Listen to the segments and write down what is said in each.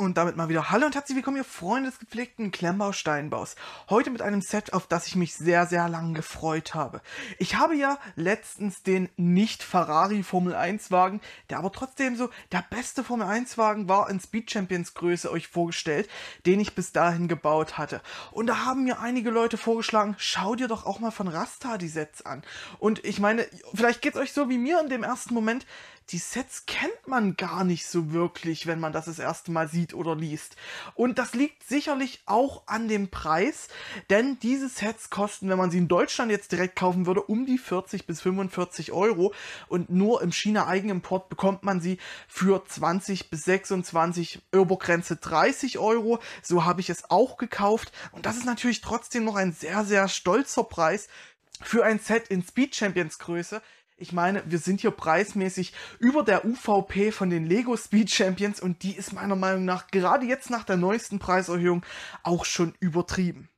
Und damit mal wieder Hallo und herzlich willkommen, ihr Freunde des gepflegten Klemmbausteinbaus. Heute mit einem Set, auf das ich mich sehr, sehr lange gefreut habe. Ich habe ja letztens den nicht-Ferrari Formel 1-Wagen, der aber trotzdem so der beste Formel 1-Wagen war in Speed Champions-Größe euch vorgestellt, den ich bis dahin gebaut hatte. Und da haben mir einige Leute vorgeschlagen, schau dir doch auch mal von Rasta die Sets an. Und ich meine, vielleicht geht's euch so wie mir in dem ersten Moment, die Sets kennt man gar nicht so wirklich, wenn man das das erste Mal sieht oder liest. Und das liegt sicherlich auch an dem Preis, denn diese Sets kosten, wenn man sie in Deutschland jetzt direkt kaufen würde, um die 40 bis 45 Euro und nur im China-Eigenimport bekommt man sie für 20 bis 26, Obergrenze 30 Euro. So habe ich es auch gekauft und das ist natürlich trotzdem noch ein sehr, sehr stolzer Preis für ein Set in Speed Champions Größe. Ich meine, wir sind hier preismäßig über der UVP von den Lego Speed Champions und die ist meiner Meinung nach gerade jetzt nach der neuesten Preiserhöhung auch schon übertrieben.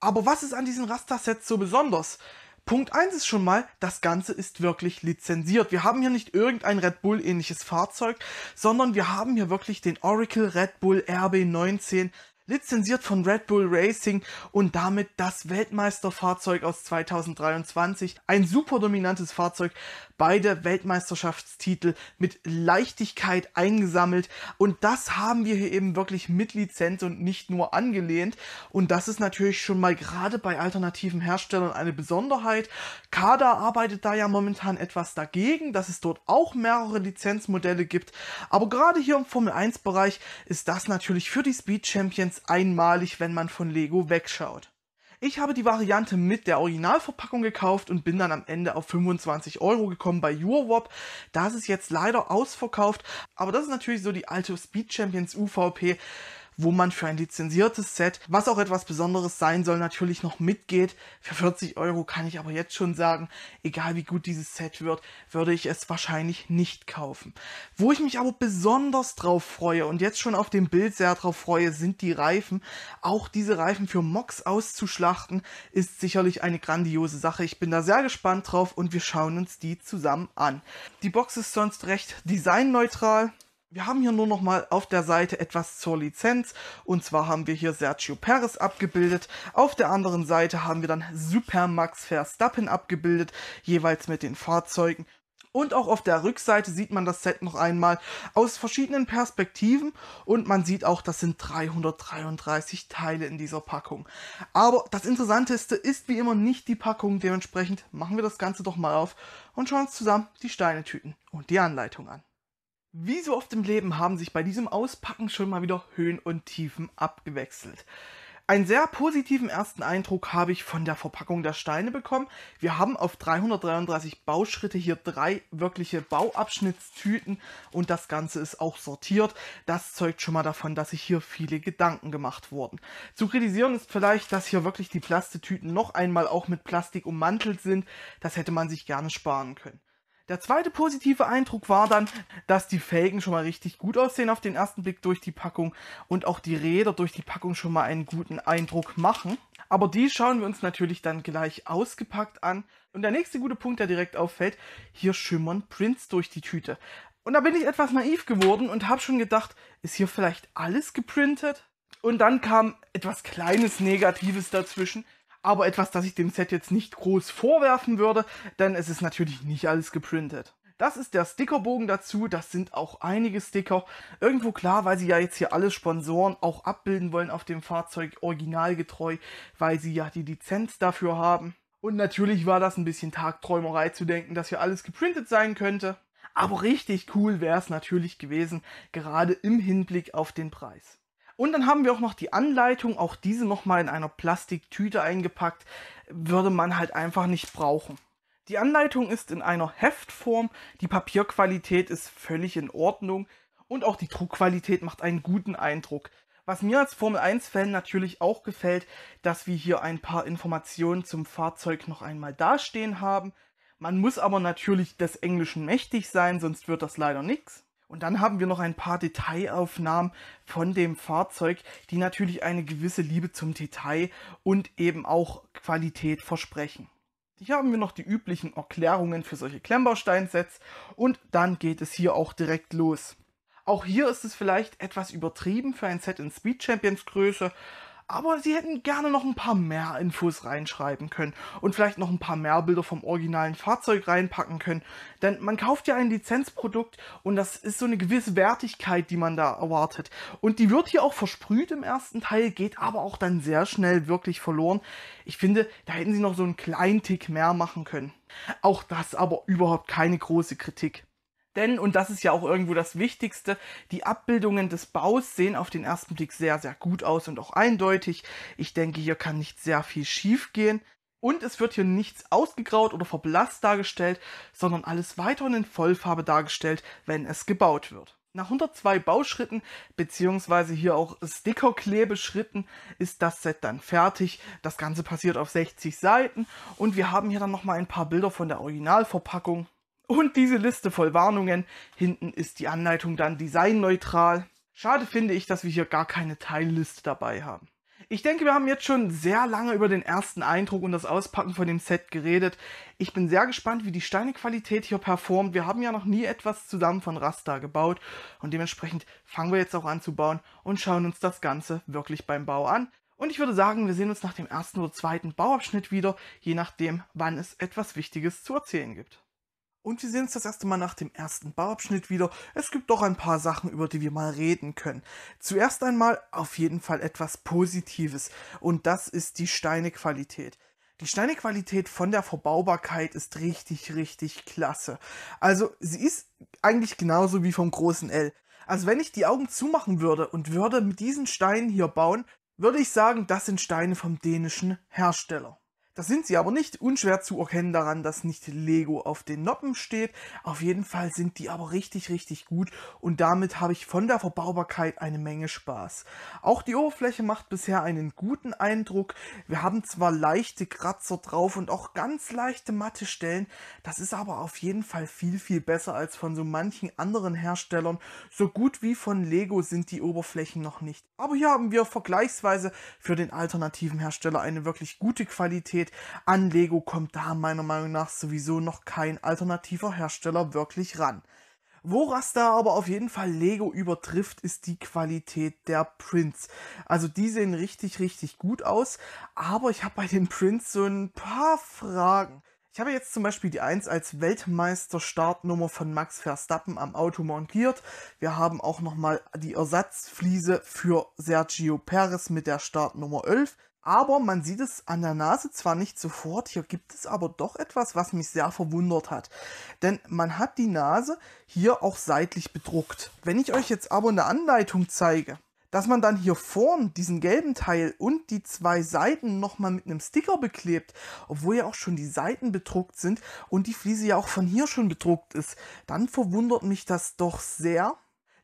Aber was ist an diesen Raster-Sets so besonders? Punkt 1 ist schon mal, das Ganze ist wirklich lizenziert. Wir haben hier nicht irgendein Red Bull ähnliches Fahrzeug, sondern wir haben hier wirklich den Oracle Red Bull RB19 lizenziert von Red Bull Racing und damit das Weltmeisterfahrzeug aus 2023. Ein super dominantes Fahrzeug, beide Weltmeisterschaftstitel mit Leichtigkeit eingesammelt. Und das haben wir hier eben wirklich mit Lizenz und nicht nur angelehnt. Und das ist natürlich schon mal gerade bei alternativen Herstellern eine Besonderheit. Kada arbeitet da ja momentan etwas dagegen, dass es dort auch mehrere Lizenzmodelle gibt. Aber gerade hier im Formel 1 Bereich ist das natürlich für die Speed Champions einmalig, wenn man von Lego wegschaut. Ich habe die Variante mit der Originalverpackung gekauft und bin dann am Ende auf 25 Euro gekommen bei Eurowop. Das ist jetzt leider ausverkauft, aber das ist natürlich so die alte Speed Champions UVP wo man für ein lizenziertes Set, was auch etwas Besonderes sein soll, natürlich noch mitgeht. Für 40 Euro kann ich aber jetzt schon sagen, egal wie gut dieses Set wird, würde ich es wahrscheinlich nicht kaufen. Wo ich mich aber besonders drauf freue und jetzt schon auf dem Bild sehr drauf freue, sind die Reifen. Auch diese Reifen für Mox auszuschlachten ist sicherlich eine grandiose Sache. Ich bin da sehr gespannt drauf und wir schauen uns die zusammen an. Die Box ist sonst recht designneutral. Wir haben hier nur noch mal auf der Seite etwas zur Lizenz und zwar haben wir hier Sergio Perez abgebildet. Auf der anderen Seite haben wir dann Supermax Verstappen abgebildet, jeweils mit den Fahrzeugen. Und auch auf der Rückseite sieht man das Set noch einmal aus verschiedenen Perspektiven und man sieht auch, das sind 333 Teile in dieser Packung. Aber das Interessanteste ist wie immer nicht die Packung, dementsprechend machen wir das Ganze doch mal auf und schauen uns zusammen die Steinetüten und die Anleitung an. Wie so oft im Leben haben sich bei diesem Auspacken schon mal wieder Höhen und Tiefen abgewechselt. Einen sehr positiven ersten Eindruck habe ich von der Verpackung der Steine bekommen. Wir haben auf 333 Bauschritte hier drei wirkliche Bauabschnittstüten und das Ganze ist auch sortiert. Das zeugt schon mal davon, dass sich hier viele Gedanken gemacht wurden. Zu kritisieren ist vielleicht, dass hier wirklich die Plastetüten noch einmal auch mit Plastik ummantelt sind. Das hätte man sich gerne sparen können. Der zweite positive Eindruck war dann, dass die Felgen schon mal richtig gut aussehen auf den ersten Blick durch die Packung und auch die Räder durch die Packung schon mal einen guten Eindruck machen. Aber die schauen wir uns natürlich dann gleich ausgepackt an. Und der nächste gute Punkt, der direkt auffällt, hier schimmern Prints durch die Tüte. Und da bin ich etwas naiv geworden und habe schon gedacht, ist hier vielleicht alles geprintet? Und dann kam etwas kleines Negatives dazwischen aber etwas, das ich dem Set jetzt nicht groß vorwerfen würde, denn es ist natürlich nicht alles geprintet. Das ist der Stickerbogen dazu, das sind auch einige Sticker. Irgendwo klar, weil sie ja jetzt hier alle Sponsoren auch abbilden wollen auf dem Fahrzeug originalgetreu, weil sie ja die Lizenz dafür haben. Und natürlich war das ein bisschen Tagträumerei zu denken, dass hier alles geprintet sein könnte. Aber richtig cool wäre es natürlich gewesen, gerade im Hinblick auf den Preis. Und dann haben wir auch noch die Anleitung, auch diese nochmal in einer Plastiktüte eingepackt, würde man halt einfach nicht brauchen. Die Anleitung ist in einer Heftform, die Papierqualität ist völlig in Ordnung und auch die Druckqualität macht einen guten Eindruck. Was mir als Formel 1-Fan natürlich auch gefällt, dass wir hier ein paar Informationen zum Fahrzeug noch einmal dastehen haben. Man muss aber natürlich des Englischen mächtig sein, sonst wird das leider nichts. Und dann haben wir noch ein paar Detailaufnahmen von dem Fahrzeug, die natürlich eine gewisse Liebe zum Detail und eben auch Qualität versprechen. Hier haben wir noch die üblichen Erklärungen für solche Klemmbausteinsets und dann geht es hier auch direkt los. Auch hier ist es vielleicht etwas übertrieben für ein Set in Speed Champions Größe, aber sie hätten gerne noch ein paar mehr Infos reinschreiben können und vielleicht noch ein paar mehr Bilder vom originalen Fahrzeug reinpacken können. Denn man kauft ja ein Lizenzprodukt und das ist so eine gewisse Wertigkeit, die man da erwartet. Und die wird hier auch versprüht im ersten Teil, geht aber auch dann sehr schnell wirklich verloren. Ich finde, da hätten sie noch so einen kleinen Tick mehr machen können. Auch das aber überhaupt keine große Kritik. Denn, und das ist ja auch irgendwo das Wichtigste, die Abbildungen des Baus sehen auf den ersten Blick sehr, sehr gut aus und auch eindeutig. Ich denke, hier kann nicht sehr viel schief gehen. Und es wird hier nichts ausgegraut oder verblasst dargestellt, sondern alles weiterhin in Vollfarbe dargestellt, wenn es gebaut wird. Nach 102 Bauschritten, beziehungsweise hier auch Stickerklebeschritten, ist das Set dann fertig. Das Ganze passiert auf 60 Seiten und wir haben hier dann nochmal ein paar Bilder von der Originalverpackung und diese Liste voll Warnungen. Hinten ist die Anleitung dann designneutral. Schade finde ich, dass wir hier gar keine Teilliste dabei haben. Ich denke, wir haben jetzt schon sehr lange über den ersten Eindruck und das Auspacken von dem Set geredet. Ich bin sehr gespannt, wie die Steinequalität hier performt. Wir haben ja noch nie etwas zusammen von Rasta gebaut und dementsprechend fangen wir jetzt auch an zu bauen und schauen uns das Ganze wirklich beim Bau an. Und ich würde sagen, wir sehen uns nach dem ersten oder zweiten Bauabschnitt wieder, je nachdem, wann es etwas Wichtiges zu erzählen gibt. Und wir sehen uns das erste Mal nach dem ersten Bauabschnitt wieder. Es gibt doch ein paar Sachen, über die wir mal reden können. Zuerst einmal auf jeden Fall etwas Positives und das ist die Steinequalität. Die Steinequalität von der Verbaubarkeit ist richtig, richtig klasse. Also sie ist eigentlich genauso wie vom großen L. Also wenn ich die Augen zumachen würde und würde mit diesen Steinen hier bauen, würde ich sagen, das sind Steine vom dänischen Hersteller. Das sind sie aber nicht. Unschwer zu erkennen daran, dass nicht Lego auf den Noppen steht. Auf jeden Fall sind die aber richtig, richtig gut und damit habe ich von der Verbaubarkeit eine Menge Spaß. Auch die Oberfläche macht bisher einen guten Eindruck. Wir haben zwar leichte Kratzer drauf und auch ganz leichte matte Stellen. Das ist aber auf jeden Fall viel, viel besser als von so manchen anderen Herstellern. So gut wie von Lego sind die Oberflächen noch nicht. Aber hier haben wir vergleichsweise für den alternativen Hersteller eine wirklich gute Qualität geht. An Lego kommt da meiner Meinung nach sowieso noch kein alternativer Hersteller wirklich ran. Woras da aber auf jeden Fall Lego übertrifft, ist die Qualität der Prints. Also die sehen richtig, richtig gut aus, aber ich habe bei den Prints so ein paar Fragen. Ich habe jetzt zum Beispiel die 1 als Weltmeister-Startnummer von Max Verstappen am Auto montiert. Wir haben auch nochmal die Ersatzfliese für Sergio Perez mit der Startnummer 11. Aber man sieht es an der Nase zwar nicht sofort, hier gibt es aber doch etwas, was mich sehr verwundert hat. Denn man hat die Nase hier auch seitlich bedruckt. Wenn ich euch jetzt aber eine Anleitung zeige, dass man dann hier vorn diesen gelben Teil und die zwei Seiten nochmal mit einem Sticker beklebt, obwohl ja auch schon die Seiten bedruckt sind und die Fliese ja auch von hier schon bedruckt ist, dann verwundert mich das doch sehr,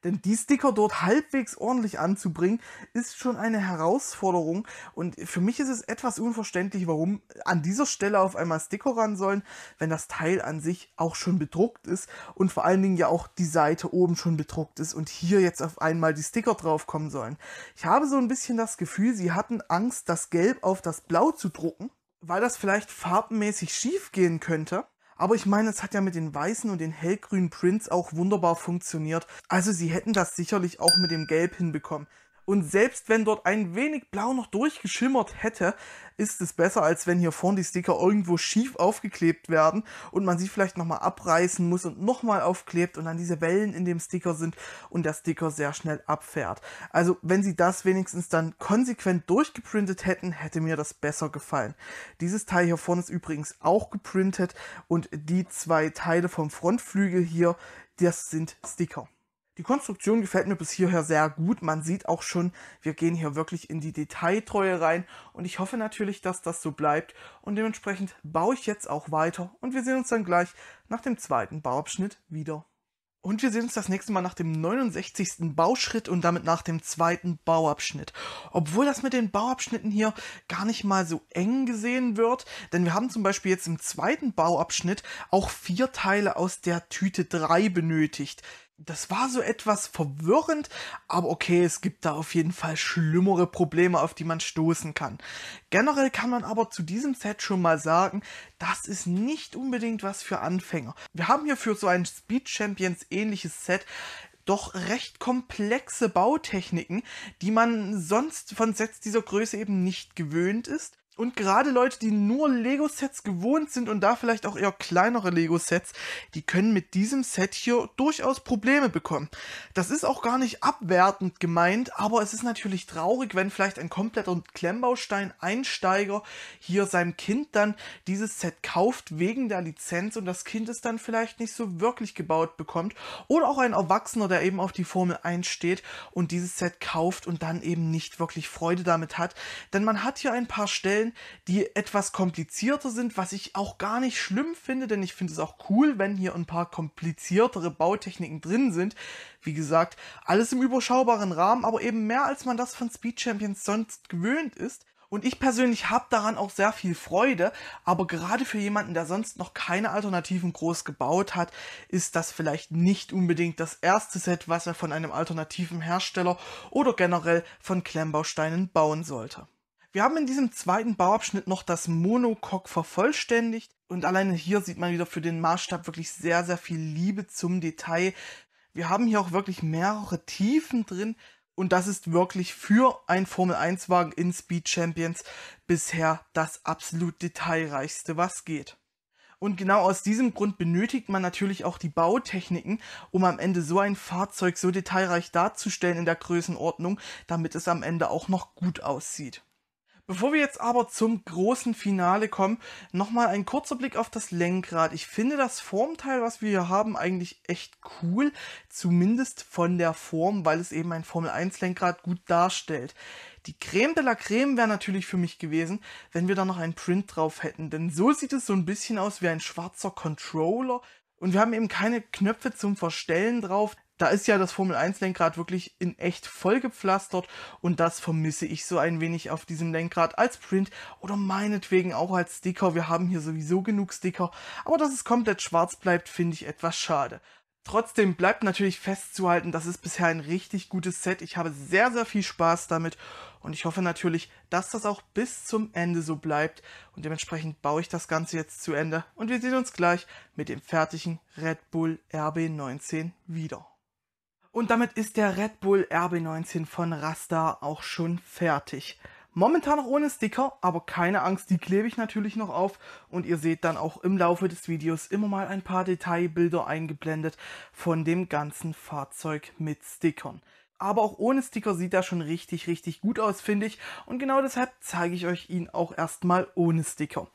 denn die Sticker dort halbwegs ordentlich anzubringen, ist schon eine Herausforderung. Und für mich ist es etwas unverständlich, warum an dieser Stelle auf einmal Sticker ran sollen, wenn das Teil an sich auch schon bedruckt ist und vor allen Dingen ja auch die Seite oben schon bedruckt ist und hier jetzt auf einmal die Sticker drauf kommen sollen. Ich habe so ein bisschen das Gefühl, sie hatten Angst, das Gelb auf das Blau zu drucken, weil das vielleicht farbenmäßig schief gehen könnte. Aber ich meine, es hat ja mit den weißen und den hellgrünen Prints auch wunderbar funktioniert. Also sie hätten das sicherlich auch mit dem Gelb hinbekommen. Und selbst wenn dort ein wenig Blau noch durchgeschimmert hätte, ist es besser, als wenn hier vorne die Sticker irgendwo schief aufgeklebt werden und man sie vielleicht nochmal abreißen muss und nochmal aufklebt und dann diese Wellen in dem Sticker sind und der Sticker sehr schnell abfährt. Also wenn sie das wenigstens dann konsequent durchgeprintet hätten, hätte mir das besser gefallen. Dieses Teil hier vorne ist übrigens auch geprintet und die zwei Teile vom Frontflügel hier, das sind Sticker. Die Konstruktion gefällt mir bis hierher sehr gut. Man sieht auch schon, wir gehen hier wirklich in die Detailtreue rein und ich hoffe natürlich, dass das so bleibt und dementsprechend baue ich jetzt auch weiter und wir sehen uns dann gleich nach dem zweiten Bauabschnitt wieder. Und wir sehen uns das nächste Mal nach dem 69. Bauschritt und damit nach dem zweiten Bauabschnitt. Obwohl das mit den Bauabschnitten hier gar nicht mal so eng gesehen wird, denn wir haben zum Beispiel jetzt im zweiten Bauabschnitt auch vier Teile aus der Tüte 3 benötigt das war so etwas verwirrend, aber okay, es gibt da auf jeden Fall schlimmere Probleme, auf die man stoßen kann. Generell kann man aber zu diesem Set schon mal sagen, das ist nicht unbedingt was für Anfänger. Wir haben hier für so ein Speed Champions ähnliches Set doch recht komplexe Bautechniken, die man sonst von Sets dieser Größe eben nicht gewöhnt ist. Und gerade Leute, die nur Lego-Sets gewohnt sind und da vielleicht auch eher kleinere Lego-Sets, die können mit diesem Set hier durchaus Probleme bekommen. Das ist auch gar nicht abwertend gemeint, aber es ist natürlich traurig, wenn vielleicht ein kompletter Klemmbaustein-Einsteiger hier seinem Kind dann dieses Set kauft wegen der Lizenz und das Kind es dann vielleicht nicht so wirklich gebaut bekommt. Oder auch ein Erwachsener, der eben auf die Formel 1 steht und dieses Set kauft und dann eben nicht wirklich Freude damit hat. Denn man hat hier ein paar Stellen, Spielchen, die etwas komplizierter sind, was ich auch gar nicht schlimm finde, denn ich finde es auch cool, wenn hier ein paar kompliziertere Bautechniken drin sind. Wie gesagt, alles im überschaubaren Rahmen, aber eben mehr als man das von Speed Champions sonst gewöhnt ist. Und ich persönlich habe daran auch sehr viel Freude, aber gerade für jemanden, der sonst noch keine Alternativen groß gebaut hat, ist das vielleicht nicht unbedingt das erste Set, was er von einem alternativen Hersteller oder generell von Klemmbausteinen bauen sollte. Wir haben in diesem zweiten Bauabschnitt noch das Monocoque vervollständigt und alleine hier sieht man wieder für den Maßstab wirklich sehr, sehr viel Liebe zum Detail. Wir haben hier auch wirklich mehrere Tiefen drin und das ist wirklich für ein Formel-1-Wagen in Speed Champions bisher das absolut detailreichste, was geht. Und genau aus diesem Grund benötigt man natürlich auch die Bautechniken, um am Ende so ein Fahrzeug so detailreich darzustellen in der Größenordnung, damit es am Ende auch noch gut aussieht. Bevor wir jetzt aber zum großen Finale kommen, nochmal ein kurzer Blick auf das Lenkrad. Ich finde das Formteil, was wir hier haben, eigentlich echt cool. Zumindest von der Form, weil es eben ein Formel 1 Lenkrad gut darstellt. Die Creme de la Creme wäre natürlich für mich gewesen, wenn wir da noch einen Print drauf hätten. Denn so sieht es so ein bisschen aus wie ein schwarzer Controller. Und wir haben eben keine Knöpfe zum Verstellen drauf da ist ja das Formel 1 Lenkrad wirklich in echt vollgepflastert und das vermisse ich so ein wenig auf diesem Lenkrad als Print oder meinetwegen auch als Sticker. Wir haben hier sowieso genug Sticker, aber dass es komplett schwarz bleibt, finde ich etwas schade. Trotzdem bleibt natürlich festzuhalten, das ist bisher ein richtig gutes Set. Ich habe sehr, sehr viel Spaß damit und ich hoffe natürlich, dass das auch bis zum Ende so bleibt. Und dementsprechend baue ich das Ganze jetzt zu Ende und wir sehen uns gleich mit dem fertigen Red Bull RB19 wieder. Und damit ist der Red Bull RB19 von Rasta auch schon fertig. Momentan noch ohne Sticker, aber keine Angst, die klebe ich natürlich noch auf und ihr seht dann auch im Laufe des Videos immer mal ein paar Detailbilder eingeblendet von dem ganzen Fahrzeug mit Stickern. Aber auch ohne Sticker sieht er schon richtig, richtig gut aus, finde ich. Und genau deshalb zeige ich euch ihn auch erstmal ohne Sticker.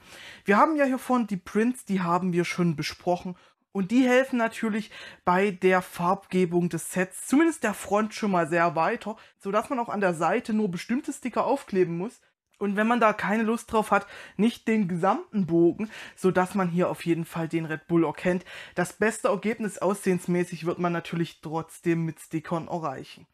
Wir haben ja hier vorne die Prints, die haben wir schon besprochen und die helfen natürlich bei der Farbgebung des Sets, zumindest der Front schon mal sehr weiter, sodass man auch an der Seite nur bestimmte Sticker aufkleben muss. Und wenn man da keine Lust drauf hat, nicht den gesamten Bogen, sodass man hier auf jeden Fall den Red Bull erkennt. Das beste Ergebnis aussehensmäßig wird man natürlich trotzdem mit Stickern erreichen.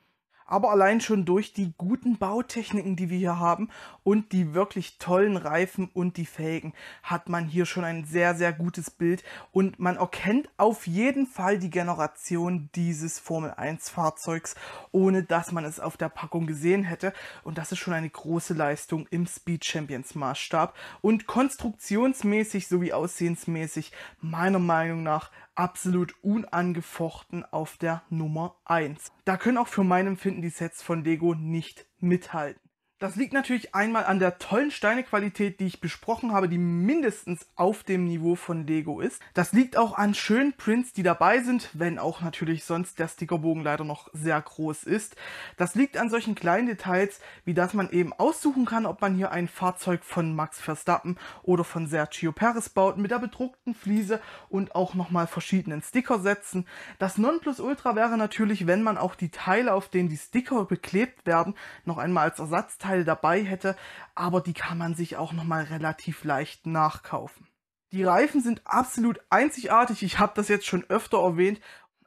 Aber allein schon durch die guten Bautechniken, die wir hier haben und die wirklich tollen Reifen und die Felgen hat man hier schon ein sehr, sehr gutes Bild und man erkennt auf jeden Fall die Generation dieses Formel 1 Fahrzeugs, ohne dass man es auf der Packung gesehen hätte. Und das ist schon eine große Leistung im Speed Champions Maßstab und konstruktionsmäßig sowie aussehensmäßig meiner Meinung nach absolut unangefochten auf der Nummer 1. Da können auch für mein Empfinden die Sets von Lego nicht mithalten. Das liegt natürlich einmal an der tollen Steinequalität, die ich besprochen habe, die mindestens auf dem Niveau von Lego ist. Das liegt auch an schönen Prints, die dabei sind, wenn auch natürlich sonst der Stickerbogen leider noch sehr groß ist. Das liegt an solchen kleinen Details, wie dass man eben aussuchen kann, ob man hier ein Fahrzeug von Max Verstappen oder von Sergio Perez baut, mit der bedruckten Fliese und auch nochmal verschiedenen Stickersätzen. Das Nonplusultra wäre natürlich, wenn man auch die Teile, auf denen die Sticker beklebt werden, noch einmal als Ersatzteil Teile dabei hätte, aber die kann man sich auch nochmal relativ leicht nachkaufen. Die Reifen sind absolut einzigartig, ich habe das jetzt schon öfter erwähnt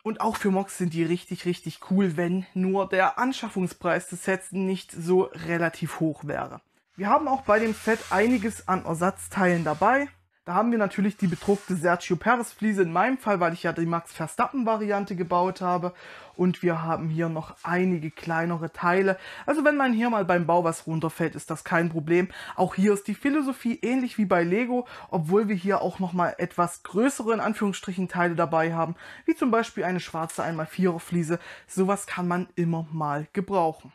und auch für Mox sind die richtig, richtig cool, wenn nur der Anschaffungspreis des Sets nicht so relativ hoch wäre. Wir haben auch bei dem Set einiges an Ersatzteilen dabei. Da haben wir natürlich die bedruckte Sergio Perez Fliese in meinem Fall, weil ich ja die Max Verstappen Variante gebaut habe. Und wir haben hier noch einige kleinere Teile. Also wenn man hier mal beim Bau was runterfällt, ist das kein Problem. Auch hier ist die Philosophie ähnlich wie bei Lego, obwohl wir hier auch nochmal etwas größere in Anführungsstrichen Teile dabei haben, wie zum Beispiel eine schwarze 1x4er Fliese. Sowas kann man immer mal gebrauchen.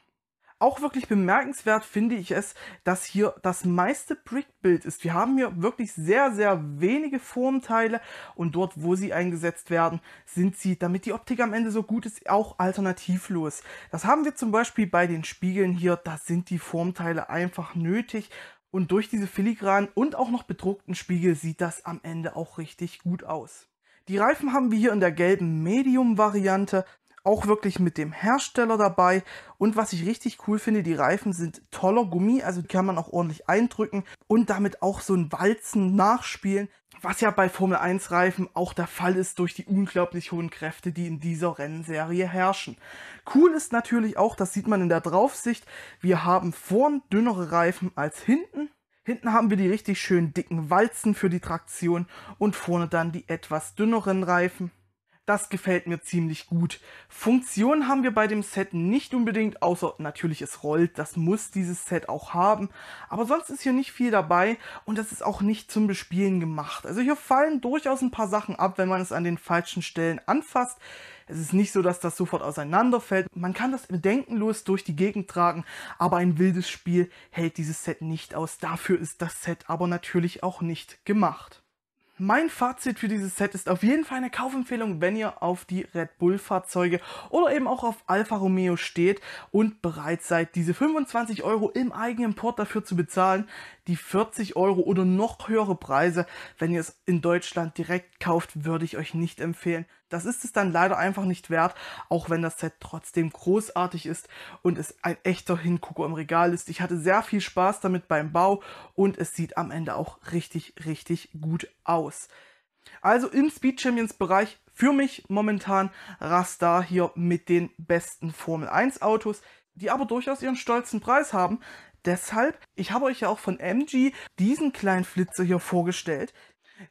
Auch wirklich bemerkenswert finde ich es, dass hier das meiste Brickbild ist. Wir haben hier wirklich sehr, sehr wenige Formteile und dort, wo sie eingesetzt werden, sind sie, damit die Optik am Ende so gut ist, auch alternativlos. Das haben wir zum Beispiel bei den Spiegeln hier, da sind die Formteile einfach nötig. Und durch diese filigranen und auch noch bedruckten Spiegel sieht das am Ende auch richtig gut aus. Die Reifen haben wir hier in der gelben Medium-Variante auch wirklich mit dem Hersteller dabei. Und was ich richtig cool finde, die Reifen sind toller Gummi, also die kann man auch ordentlich eindrücken und damit auch so ein Walzen nachspielen, was ja bei Formel 1 Reifen auch der Fall ist durch die unglaublich hohen Kräfte, die in dieser Rennserie herrschen. Cool ist natürlich auch, das sieht man in der Draufsicht, wir haben vorn dünnere Reifen als hinten. Hinten haben wir die richtig schön dicken Walzen für die Traktion und vorne dann die etwas dünneren Reifen. Das gefällt mir ziemlich gut. Funktion haben wir bei dem Set nicht unbedingt, außer natürlich es rollt. Das muss dieses Set auch haben. Aber sonst ist hier nicht viel dabei und das ist auch nicht zum Bespielen gemacht. Also hier fallen durchaus ein paar Sachen ab, wenn man es an den falschen Stellen anfasst. Es ist nicht so, dass das sofort auseinanderfällt. Man kann das bedenkenlos durch die Gegend tragen, aber ein wildes Spiel hält dieses Set nicht aus. Dafür ist das Set aber natürlich auch nicht gemacht mein Fazit für dieses Set ist auf jeden Fall eine Kaufempfehlung, wenn ihr auf die Red Bull Fahrzeuge oder eben auch auf Alfa Romeo steht und bereit seid, diese 25 Euro im eigenen Port dafür zu bezahlen die 40 Euro oder noch höhere Preise, wenn ihr es in Deutschland direkt kauft, würde ich euch nicht empfehlen. Das ist es dann leider einfach nicht wert, auch wenn das Set trotzdem großartig ist und es ein echter Hingucker im Regal ist. Ich hatte sehr viel Spaß damit beim Bau und es sieht am Ende auch richtig, richtig gut aus. Also im Speed Champions Bereich für mich momentan Rastar hier mit den besten Formel 1 Autos, die aber durchaus ihren stolzen Preis haben, deshalb, ich habe euch ja auch von MG diesen kleinen Flitzer hier vorgestellt,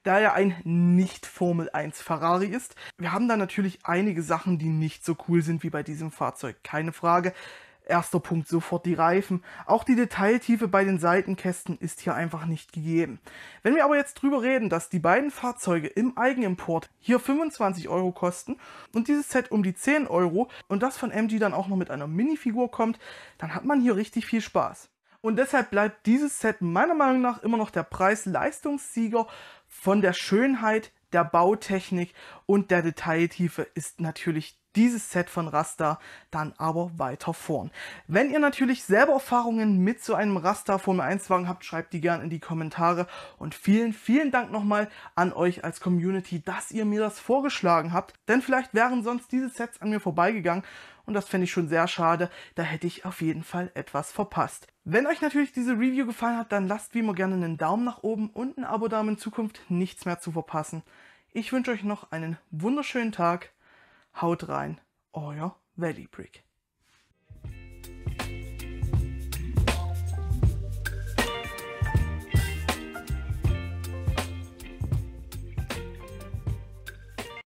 da er ein nicht Formel 1 Ferrari ist. Wir haben da natürlich einige Sachen, die nicht so cool sind wie bei diesem Fahrzeug, keine Frage. Erster Punkt sofort die Reifen. Auch die Detailtiefe bei den Seitenkästen ist hier einfach nicht gegeben. Wenn wir aber jetzt drüber reden, dass die beiden Fahrzeuge im Eigenimport hier 25 Euro kosten und dieses Set um die 10 Euro und das von MG dann auch noch mit einer Minifigur kommt, dann hat man hier richtig viel Spaß. Und deshalb bleibt dieses Set meiner Meinung nach immer noch der Preis-Leistungssieger von der Schönheit, der Bautechnik und der Detailtiefe ist natürlich dieses Set von Rasta dann aber weiter vorn. Wenn ihr natürlich selber Erfahrungen mit so einem Rasta Formel 1 Wagen habt, schreibt die gerne in die Kommentare und vielen, vielen Dank nochmal an euch als Community, dass ihr mir das vorgeschlagen habt, denn vielleicht wären sonst diese Sets an mir vorbeigegangen und das fände ich schon sehr schade, da hätte ich auf jeden Fall etwas verpasst. Wenn euch natürlich diese Review gefallen hat, dann lasst wie immer gerne einen Daumen nach oben und ein Abo da, um in Zukunft nichts mehr zu verpassen. Ich wünsche euch noch einen wunderschönen Tag, haut rein, euer Valley Brick.